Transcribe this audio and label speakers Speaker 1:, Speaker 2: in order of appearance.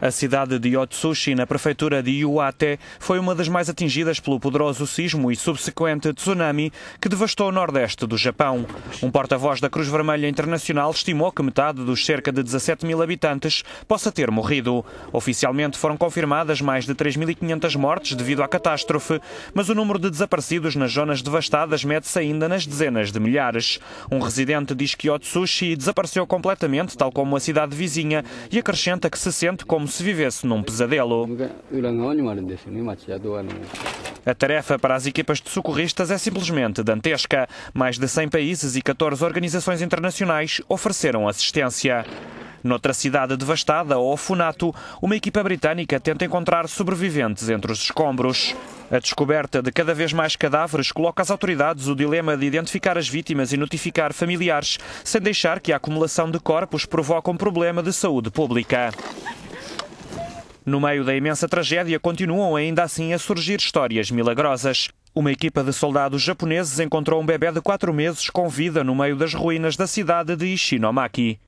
Speaker 1: A cidade de Yotsushi, na prefeitura de Iwate, foi uma das mais atingidas pelo poderoso sismo e subsequente tsunami que devastou o nordeste do Japão. Um porta-voz da Cruz Vermelha Internacional estimou que metade dos cerca de 17 mil habitantes possa ter morrido. Oficialmente foram confirmadas mais de 3.500 mortes devido à catástrofe, mas o número de desaparecidos nas zonas devastadas mede-se ainda nas dezenas de milhares. Um residente diz que Yotsushi desapareceu completamente, tal como a cidade vizinha, e acrescenta que se sente como se vivesse num pesadelo. A tarefa para as equipas de socorristas é simplesmente dantesca. Mais de 100 países e 14 organizações internacionais ofereceram assistência. Noutra cidade devastada, Ofunato, uma equipa britânica tenta encontrar sobreviventes entre os escombros. A descoberta de cada vez mais cadáveres coloca às autoridades o dilema de identificar as vítimas e notificar familiares, sem deixar que a acumulação de corpos provoque um problema de saúde pública. No meio da imensa tragédia, continuam ainda assim a surgir histórias milagrosas. Uma equipa de soldados japoneses encontrou um bebê de quatro meses com vida no meio das ruínas da cidade de Ishinomaki.